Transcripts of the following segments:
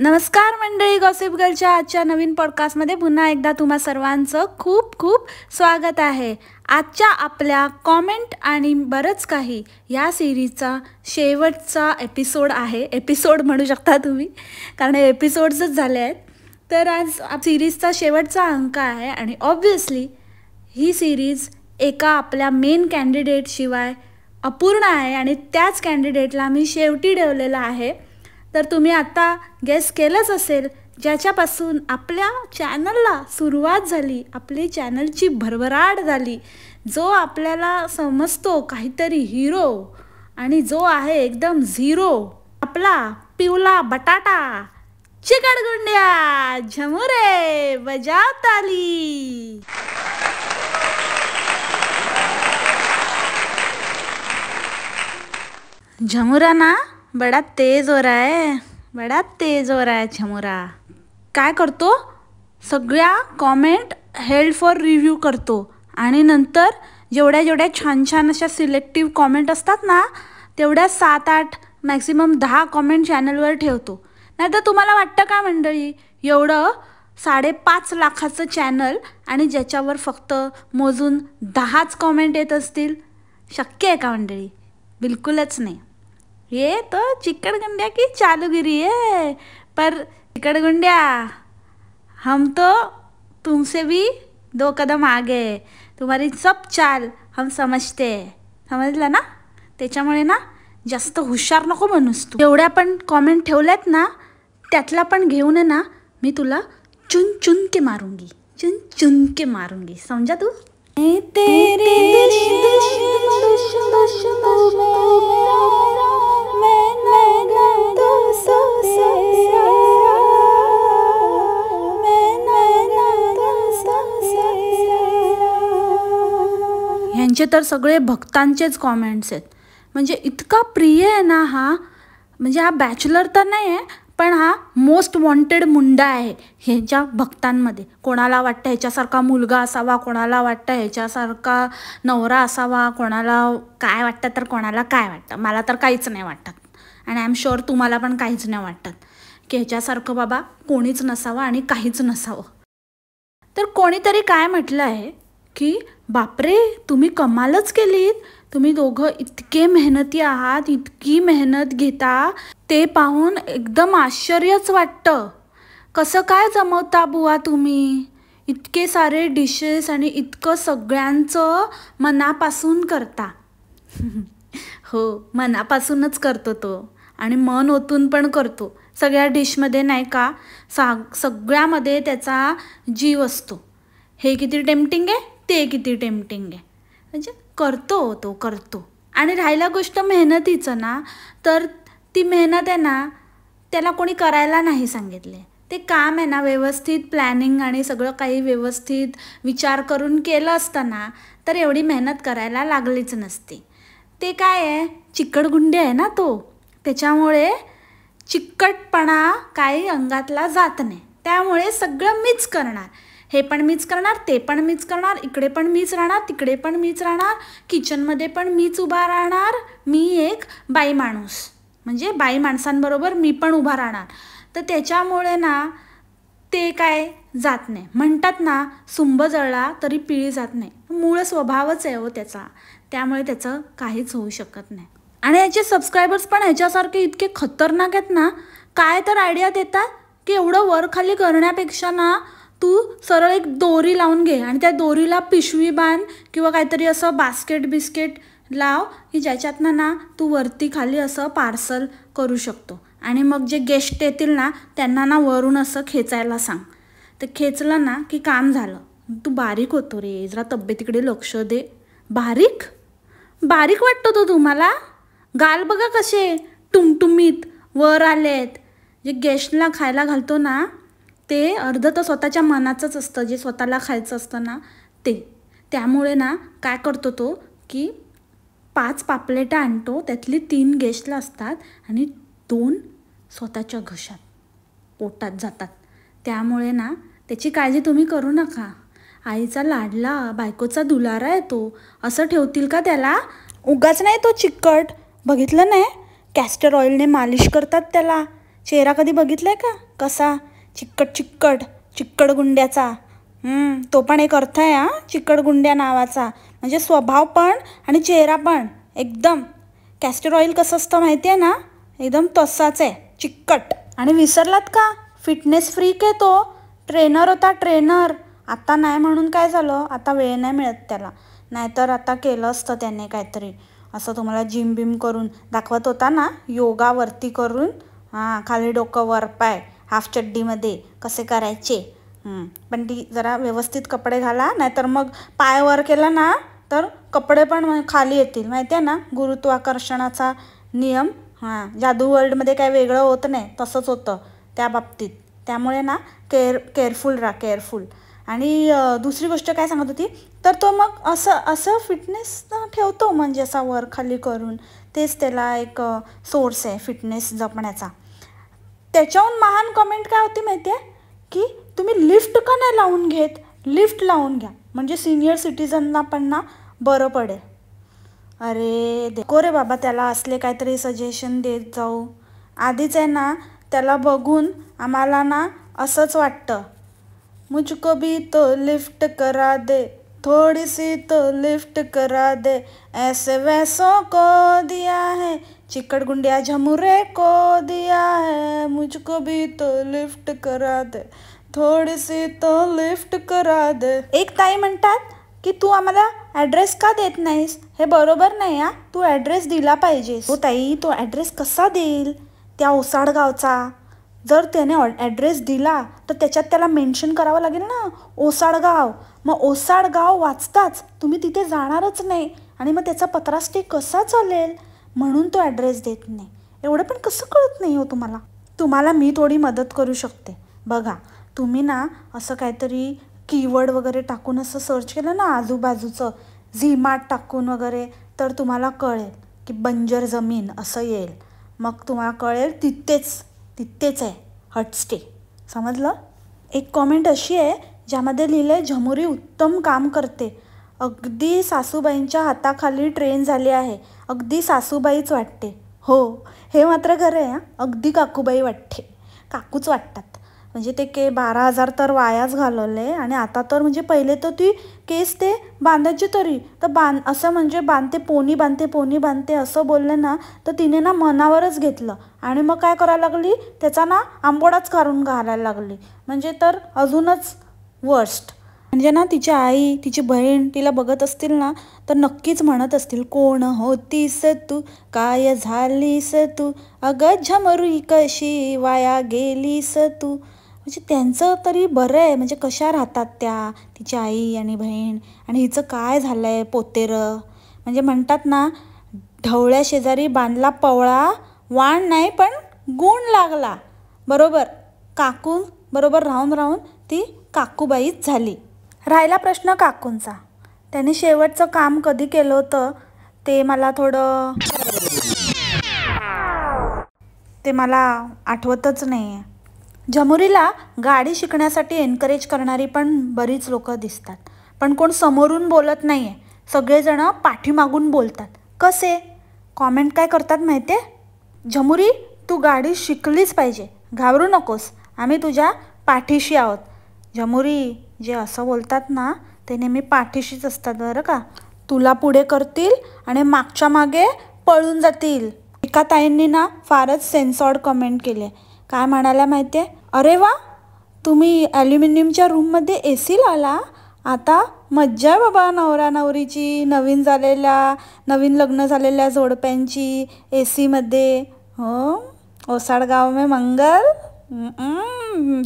नमस्कार मंडळी गॉसिप गर्लच्या आजच्या नवीन पॉडकास्टमध्ये पुन्हा एकदा तुम्हा सर्वांचं खूप खूप स्वागत आहे आजच्या आपल्या कॉमेंट आणि बरंच काही या सिरीजचा शेवटचा एपिसोड आहे एपिसोड म्हणू शकता तुम्ही कारण एपिसोड्सच झाले आहेत तर आज सिरीजचा शेवटचा अंक आहे आणि ऑब्व्हियसली ही सिरीज एका आपल्या मेन कॅन्डिडेटशिवाय अपूर्ण आहे आणि त्याच कॅन्डिडेटला मी शेवटी ठेवलेलं आहे तर तुम्ही आता गेस केलंच असेल ज्याच्यापासून आपल्या चॅनलला सुरुवात झाली आपली चॅनलची भरभराट झाली जो आपल्याला समजतो काहीतरी हिरो आणि जो आहे एकदम झिरो आपला पिवला बटाटा चिकडगुंड्या झमुरे बजाव आली झमुरा ना बडा तेज हो है बडा तेज हो रहा है हो काय करतो सगळ्या कॉमेंट हेल्ड फॉर रिव्ह्यू करतो आणि नंतर जेवढ्या जेवढ्या छान छान अशा सिलेक्टिव्ह कॉमेंट असतात ना तेवढ्या सात आठ मॅक्सिमम दहा कॉमेंट चॅनलवर ठेवतो नाही तर तुम्हाला वाटतं का मंडळी एवढं साडेपाच लाखाचं चॅनल आणि ज्याच्यावर फक्त मोजून दहाच कॉमेंट येत असतील शक्य आहे का मंडळी बिलकुलच नाही ये तो चिकड़गुंडिया की चालूगिरी है पर चिकड़गुंडिया हम तो तुमसे भी दो कदम आगे तुम्हारी सब चाल हम समजते समजलं ना त्याच्यामुळे ना जास्त हुशार नको म्हणूस तू एवढ्या पण कॉमेंट ठेवल्यात ना त्यातला पण घेऊन ना मी तुला चुन चुन के मारूंगी चुन चुन के मारूंगी समजा तू तेरे ह्यांचे तर सगळे भक्तांचेच कॉमेंट्स आहेत म्हणजे इतका प्रिय आहे ना हा म्हणजे हा बॅचलर तर नाही आहे पण हा मोस्ट वॉन्टेड मुंडा आहे ह्याच्या भक्तांमध्ये कोणाला वाटतं ह्याच्यासारखा मुलगा असावा कोणाला वाटतं ह्याच्यासारखा नवरा असावा कोणाला काय वाटतं तर कोणाला काय वाटतं मला तर काहीच नाही वाटत अँड आय एम शुअर तुम्हाला पण काहीच नाही वाटत की ह्याच्यासारखं बाबा कोणीच नसावं आणि काहीच नसावं तर कोणीतरी काय म्हटलं आहे की बापरे तुम्ही कमालच केलीत तुम्ही दोघं इतके मेहनती आहात इतकी मेहनत घेता ते पाहून एकदम आश्चर्यच वाटतं कसं काय जमवता बुवा तुम्ही इतके सारे डिशेस आणि इतकं सगळ्यांचं मनापासून करता हो मनापासूनच करतो तो आणि मन ओतून पण करतो सगळ्या डिशमध्ये नाही का सा सगळ्यामध्ये त्याचा जीव असतो हे किती टेम्पटिंग आहे ते किती टेम्पटिंग आहे म्हणजे करतो तो करतो आणि राहिला गोष्ट मेहनतीचं ना तर ती मेहनत आहे ना त्याला कोणी करायला नाही सांगितले ते काम आहे ना व्यवस्थित प्लॅनिंग आणि सगळं काही व्यवस्थित विचार करून केलं असताना तर एवढी मेहनत करायला लागलीच नसते ते काय आहे चिकडगुंडे आहे ना तो त्याच्यामुळे चिकटपणा काही अंगातला जात नाही त्यामुळे सगळं मीच करणार हे पण मीच करणार ते पण मीच करणार इकडे पण मीच राहणार तिकडे पण मीच राहणार किचनमध्ये पण मीच उभा राहणार मी एक बाई माणूस म्हणजे बाई माणसांबरोबर मी पण उभा राहणार तर त्याच्यामुळे ना ते काय जात नाही म्हणतात ना सुंब जळला तरी पिळी जात नाही मूळ स्वभावच आहे हो त्याचा त्यामुळे त्याचं काहीच होऊ शकत नाही आणि याचे सबस्क्रायबर्स पण ह्याच्यासारखे इतके खतरनाक आहेत ना काय तर आयडिया देतात की एवढं वर खाली करण्यापेक्षा ना तू सरळ एक दोरी लावून घे आणि त्या दोरीला पिशवी बांध किंवा काहीतरी असं बास्केट बिस्केट लाव की ज्याच्यातनं ना तू वरती खाली असं पार्सल करू शकतो आणि मग जे गेस्ट येतील ना त्यांना ना वरून असं खेचायला सांग ते खेचलं ना की काम झालं तू बारीक होतो रे जरा तब्येतीकडे लक्ष दे बारीक बारीक वाटतो तो तुम्हाला गाल बघा कसे टुमटुमीत वर आलेत जे गेस्टला खायला घालतो ना ते अर्ध तर स्वतःच्या मनाचंच असतं जे स्वतःला खायचं असतं ना ते त्यामुळे ना काय करतो तो की पाच पापलेटं आणतो त्यातली तीन गेस्टला असतात आणि दोन स्वतःच्या घशात पोटात जातात त्यामुळे ना त्याची काळजी तुम्ही करू नका आईचा लाडला बायकोचा दुलारा येतो असं ठेवतील का त्याला उगाच नाही तो चिकट बघितलं नाही कॅस्टर ऑइलने मालिश करतात त्याला चेहरा कधी बघितला आहे का कसा चिकट चिकट चिकट गुंड्याचा तो पण एक अर्थ आहे हां गुंड्या नावाचा म्हणजे स्वभाव पण आणि चेहरा पण एकदम कॅस्टर ऑइल कसं असतं माहिती आहे ना एकदम तसाच आहे चिकट आणि विसरलात का फिटनेस फ्रीक आहे तो ट्रेनर होता ट्रेनर आता नाही म्हणून काय झालं आता वेळ नाही मिळत त्याला नाहीतर आता केलं असतं त्याने काहीतरी असं तुम्हाला जिम बिम करून दाखवत होता ना योगावरती करून हां खाली डोकं वर पाय हाफ चड्डीमध्ये कसे करायचे पण ती जरा व्यवस्थित कपडे घाला नाहीतर मग पाय वर केला ना तर कपडे पण खाली येतील माहिती आहे ना गुरुत्वाकर्षणाचा नियम हां जादू वर्ल्डमध्ये काय वेगळं होत नाही तसंच होतं त्या बाबतीत त्यामुळे ना केअर केअरफुल राहा केअरफुल आणि दुसरी गोष्ट काय सांगत होती तर तो मग असं असं फिटनेस ठेवतो म्हणजे असा वर खाली करून तेच त्याला एक सोर्स आहे फिटनेस जपण्याचा त्याच्याहून महान कमेंट काय होती माहिती आहे की तुम्ही लिफ्ट का नाही लावून घेत लिफ्ट लावून घ्या म्हणजे सिनियर सिटीजनला पण ना बरं पडेल अरे देखो रे बाबा त्याला असले काहीतरी सजेशन देत जाऊ आधीच आहे ना त्याला बघून आम्हाला ना असंच वाटतं मुझको भी तो लिफ्ट करा दे थोड़ी सी तो लिफ्ट करा दे ऐसे वैसों को दिया है चिकड़ गुंडिया झमुरे को दिया है मुझको भी तो लिफ्ट करा दे थोड़ी सी तो लिफ्ट करा दे एक ताई म्हणतात की तू आम्हाला ॲड्रेस का देत नाहीस हे बरोबर नाही हा तू ॲड्रेस दिला पाहिजेस हो ताई तो ॲड्रेस कसा देईल त्या ओसाड गावचा जर त्याने ॲड्रेस दिला तर त्याच्यात त्याला मेन्शन करावं लागेल ना ओसाडगाव मग ओसाडगाव वाचताच तुम्ही तिथे जाणारच नाही आणि मग त्याचा पत्रास्टे कसा चालेल म्हणून तो ॲड्रेस देत नाही एवढं पण कसं कळत नाही हो तुम्हाला तुम्हाला मी थोडी मदत करू शकते बघा तुम्ही ना असं काहीतरी कीवर्ड वगैरे टाकून असं सर्च केलं ना आजूबाजूचं झीमाट टाकून वगैरे तर तुम्हाला कळेल की बंजर जमीन असं येईल मग तुम्हाला कळेल तिथेच तिथेच आहे हटस्टे समजलं एक कॉमेंट अशी आहे ज्यामध्ये लिहिलं आहे झमुरी उत्तम काम करते अगदी सासूबाईंच्या हाताखाली ट्रेन झाली आहे अगदी सासूबाईच वाटते हो हे मात्र खरं आहे अगदी काकूबाई वाटते काकूच वाटतात म्हणजे ते के बारा हजार तर वायाच घालवले आणि आता तर म्हणजे पहिले तर ती केस ते बांधायची तरी तर बांध असं म्हणजे बांधते पोनी बांधते पोनी बांधते असं बोलले ना तर तिने ना मनावरच घेतलं आणि मग काय करायला लागली त्याचा ना आंबोडाच काढून घालायला लागली म्हणजे तर अजूनच वर्स्ट म्हणजे ना तिची आई तिची बहीण तिला बघत असतील ना तर नक्कीच म्हणत असतील कोण होतीस तू काय झालीस तू अगं झमरुई कशी वाया गेलीस तू म्हणजे त्यांचं तरी बरं आहे म्हणजे कशा राहतात त्या तिची आई आणि बहीण आणि हिचं काय झालं आहे पोतेरं म्हणजे म्हणतात ना ढवळ्या शेजारी बांधला पवळा वाण नाही पण गुण लागला बरोबर काकू बरोबर राहून राहून ती काकूबाईच झाली राहिला प्रश्न काकूंचा त्यांनी शेवटचं काम कधी केलं होतं ते मला थोडं ते मला आठवतच नाही आहे जमुरीला गाडी शिकण्यासाठी एनकरेज करणारी पण बरीच लोकं दिसतात पण कोण समोरून बोलत नाही आहे सगळेजणं पाठीमागून बोलतात कसे कॉमेंट काय करतात माहिती आहे जमुरी तू गाडी शिकलीच पाहिजे घाबरू नकोस आम्ही तुझ्या पाठीशी आहोत जमुरी जे असं बोलतात ना ते नेहमी पाठीशीच असतात बरं का तुला पुढे करतील आणि मागच्या मागे पळून जातील एका ताईंनी ना फारच सेन्सॉर्ड कमेंट केले काय म्हणायला माहिती आहे अरे वा तुम्ही ॲल्युमिनियमच्या रूममध्ये ए सी लावला आता मज्जा आहे बाबा नवरा नवरीची नवीन झालेल्या नवीन लग्न झालेल्या जोडप्यांची ए सीमध्ये हो ओसाडगाव मे मंगल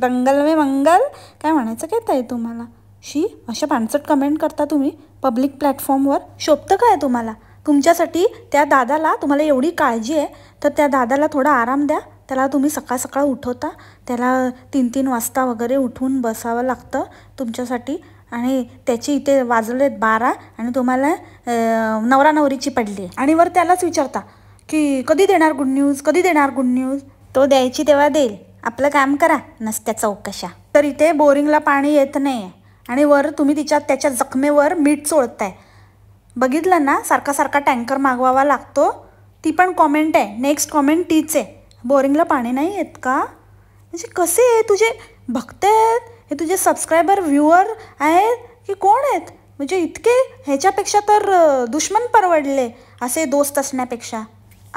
दंगल मे मंगल काय म्हणायचं काय ताई तुम्हाला शी अशा पाणसट कमेंट करता तुम्ही पब्लिक प्लॅटफॉर्मवर शोभतं काय तुम्हाला तुमच्यासाठी त्या दादाला तुम्हाला एवढी काळजी आहे तर त्या दादाला थोडा आराम द्या त्याला तुम्ही सकाळ सकाळ उठवता त्याला तीन तीन वाजता वगैरे उठून बसावं लागतं तुमच्यासाठी आणि त्याचे इथे वाजवले आहेत बारा आणि तुम्हाला नवरा नवरीची पडली आणि वर त्यालाच विचारता की कधी देणार गुड न्यूज कधी देणार गुड न्यूज तो द्यायची तेव्हा देईल आपलं काम करा नसत्या चौकशा तर इथे बोरिंगला पाणी येत नाही आणि वर तुम्ही तिच्या त्याच्या जखमेवर मीठ चोळताय बघितलं ना सारखा सारखा टँकर मागवावा लागतो ती पण कॉमेंट आहे नेक्स्ट कॉमेंट तीच आहे बोरिंगला पाणी नाही येत का म्हणजे कसे आहे तुझे भक्त आहेत हे तुझे सबस्क्रायबर व्ह्युअर आहेत की कोण आहेत म्हणजे इतके ह्याच्यापेक्षा तर दुश्मन परवडले असे दोस्त असण्यापेक्षा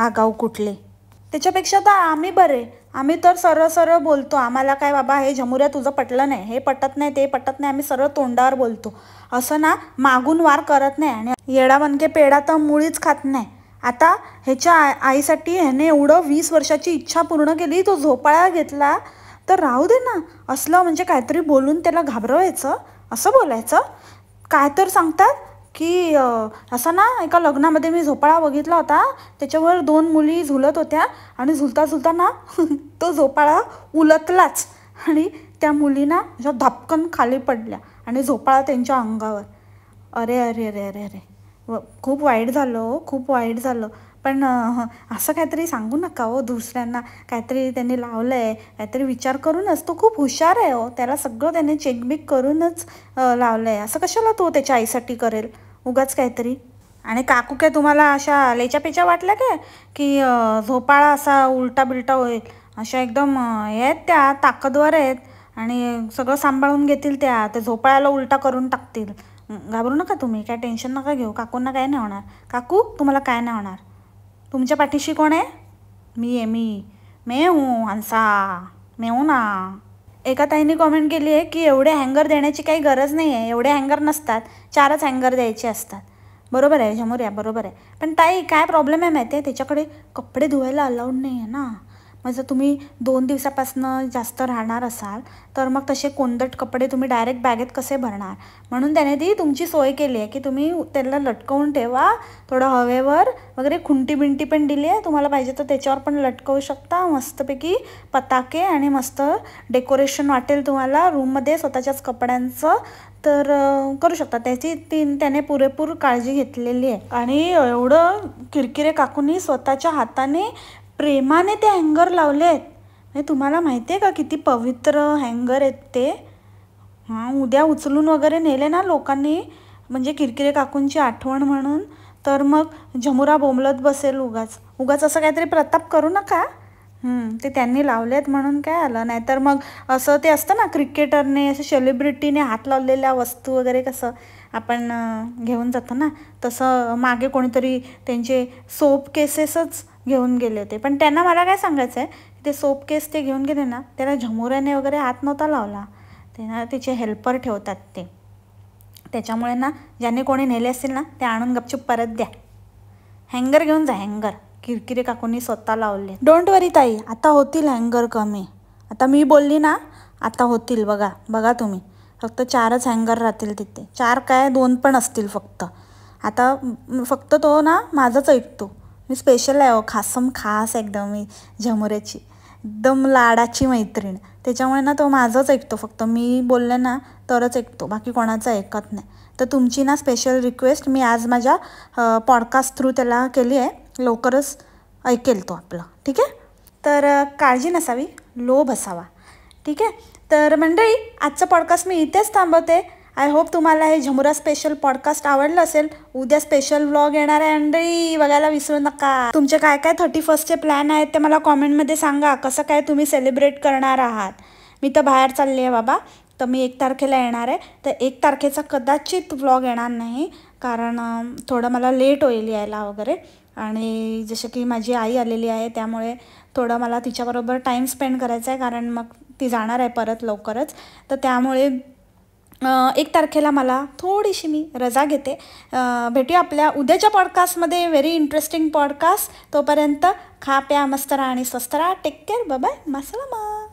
आगाऊ कुठले त्याच्यापेक्षा तर आम्ही बरे आम्ही तर सरळ सरळ बोलतो आम्हाला काय बाबा हे झमुऱ्या तुझं पटलं नाही हे पटत नाही ते पटत नाही आम्ही सरळ तोंडावर बोलतो असं ना मागून वार करत नाही आणि येडा बनके पेडा तर मुळीच खात नाही आता ह्याच्या आ आईसाठी ह्याने एवढं वीस वर्षाची इच्छा पूर्ण केली तो झोपाळा घेतला तर राहू दे ना असलं म्हणजे काहीतरी बोलून त्याला घाबरवायचं असं बोलायचं काय तर सांगतात की असं ना एका लग्नामध्ये मी झोपाळा बघितला होता त्याच्यावर दोन मुली झुलत होत्या आणि झुलता झुलता ना तो झोपाळा उलतलाच आणि त्या मुलींना अशा धपकन खाली पडल्या आणि झोपाळा त्यांच्या अंगावर अरे अरे अरे अरे अरे खूप वाईट झालं हो, खूप वाईट झालं पण असं काहीतरी सांगू नका हो दुसऱ्यांना काहीतरी त्यांनी लावलं आहे काहीतरी विचार करूनच तो खूप हुशार आहे हो त्याला सगळं त्याने चेकबिक करूनच लावलं आहे असं कशाला तो त्याच्या आईसाठी करेल उगाच काहीतरी आणि काकू काय तुम्हाला अशा लेचापेचा वाटल्या काय की झोपाळा असा उलटा बिलटा होईल अशा एकदम हे आहेत त्या ताकदवर आहेत आणि सगळं सांभाळून घेतील त्या ते झोपाळ्याला उलटा करून टाकतील घाबरू नका तुम्ही काय टेन्शन नका घेऊ काकूंना काय नाही होणार काकू तुम्हाला काय नाही होणार तुमच्या पाठीशी कोण आहे मी आहे मी मेहू हंसा मेहू ना एका ताईने कॉमेंट केली आहे की एवढे हँगर देण्याची काही गरज नाही आहे एवढे हँगर नसतात चारच हँगर द्यायचे असतात बरोबर आहे झमोर या बरोबर आहे पण ताई काय प्रॉब्लेम आहे माहिती आहे त्याच्याकडे कपडे धुवायला अलाउड नाही आहे ना म्हणजे जर तुम्ही दोन दिवसापासून जास्त राहणार असाल तर मग तसे कोंदट कपडे तुम्ही डायरेक्ट बॅगेत कसे भरणार म्हणून त्याने ती तुमची सोय केली आहे की तुम्ही त्याला लटकवून ठेवा थोडं हवेवर वगैरे खुंटी बिंटी पण दिली आहे तुम्हाला पाहिजे तर त्याच्यावर पण लटकवू शकता मस्तपैकी पताके आणि मस्त डेकोरेशन वाटेल तुम्हाला रूममध्ये स्वतःच्याच कपड्यांचं तर करू शकता त्याची तीन त्याने पुरेपूर काळजी घेतलेली आहे आणि एवढं किरकिरे काकूनी स्वतःच्या हाताने प्रेमाने ते हँगर लावले आहेत तुम्हाला माहिती आहे का किती पवित्र हँगर आहेत ते हां उद्या उचलून वगैरे नेले ना लोकांनी म्हणजे किरकिरे काकूंची आठवण म्हणून तर मग झमुरा बोंबलत बसेल उगाच उगाच असं काहीतरी प्रताप करू नका ते त्यांनी लावलेत म्हणून काय आलं नाही तर मग असं ते असतं ना क्रिकेटरने असं सेलिब्रिटीने हात लावलेल्या वस्तू वगैरे कसं आपण घेऊन जातो ना तसं मागे कोणीतरी त्यांचे सोप केसेसच घेऊन गेले होते पण त्यांना मला काय सांगायचं आहे ते सोप केस ते घेऊन गेले ना त्याला झमोऱ्याने वगैरे हात नव्हता लावला त्यांना तिचे हेल्पर ठेवतात ते त्याच्यामुळे ना ज्याने कोणी नेले असतील ना ते आणून गपचूप परत द्या हँगर घेऊन जा हँगर किरकिरे काकूंनी स्वतः लावले डोंट वरी ताई आता होतील हँगर कमी आता मी बोलली ना आता होतील बघा बघा तुम्ही फक्त चारच हँगर राहतील तिथे चार काय दोन पण असतील फक्त आता फक्त तो ना माझाच ऐकतो मी स्पेशल आहे खासम खास एकदम मी झमोऱ्याची एकदम लाडाची मैत्रीण त्याच्यामुळे ना तो माझंच ऐकतो फक्त मी बोलले ना तरच ऐकतो बाकी कोणाचं ऐकत नाही तर तुमची ना स्पेशल रिक्वेस्ट मी आज माझ्या पॉडकास्ट थ्रू त्याला केली आहे लवकरच ऐकेल तो आपलं ठीक आहे तर काळजी नसावी लोभ असावा ठीक आहे तर मंडळी आजचं पॉडकास्ट मी इथेच थांबवते आय होप तुम्हाला हे झमुरा स्पेशल पॉडकास्ट आवडलं असेल उद्या स्पेशल व्लॉग येणार आहे मंडळी बघायला विसरू नका तुमचे काय काय थर्टी फर्स्टचे प्लॅन आहेत ते मला कॉमेंटमध्ये सांगा कसं काय तुम्ही सेलिब्रेट करणार आहात मी तर बाहेर चालली आहे बाबा तर मी एक तारखेला येणार आहे तर एक तारखेचा कदाचित व्लॉग येणार नाही कारण थोडं मला लेट होईल यायला वगैरे आणि जसं की माझी आई आलेली आहे त्यामुळे थोडं मला तिच्याबरोबर टाईम स्पेंड करायचा आहे कारण मग ती जाणार आहे परत लवकरच तर त्यामुळे एक तारखेला मला थोडीशी मी रजा घेते भेटू आपल्या उद्याच्या पॉडकास्टमध्ये व्हेरी इंटरेस्टिंग पॉडकास्ट तोपर्यंत खा प्या मस्त राहा आणि स्वस्त राहा टेक केअर बाय मसलामा